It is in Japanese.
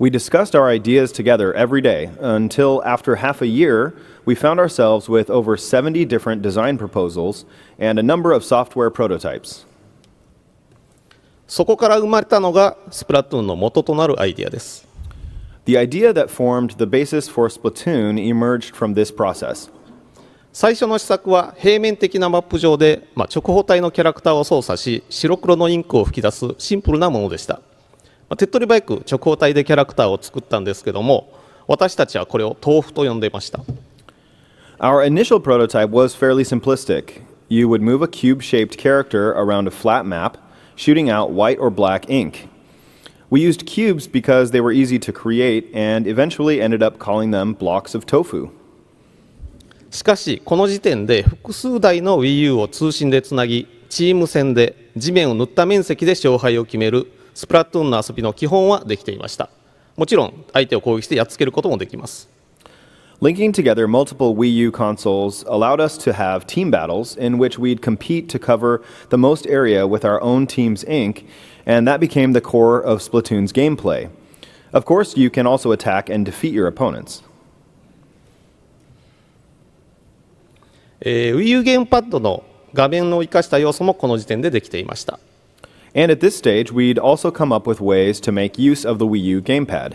We discussed our ideas together every day until after half a year, we found ourselves with over 70 different design proposals and a number of software prototypes. The idea that formed the basis for Splatoon emerged from this process. 最初の施策は平面的なマップ上で、まあ、直方体のキャラクターを操作し白黒のインクを吹き出すシンプルなものでした。手っ取り早く直方体でキャラクターを作ったんですけども私たちはこれを豆腐と呼んでいました Our initial prototype was fairly simplistic. You would move a cube shaped character around a flat map, shooting out white or black ink. We used cubes because they were easy to create and eventually ended up calling them blocks of tofu. しかし、この時点で複数台の WiiU を通信でつなぎ、チーム戦で地面を塗った面積で勝敗を決めるスプラトゥーンの遊びの基本はできていました。もちろん相手を攻撃してやっつけることもできます。Linking together multiple Wii U consoles allowed us to have team battles in which we'd compete to cover the most area with our own team's ink, and that became the core of Splatoon's gameplay. Of course, you can also attack and defeat your opponents. えー、Wii U ゲームパッドの画面を生かした要素もこの時点でできていました。And at this stage, we'd also come up with ways to make use of the Wii U gamepad.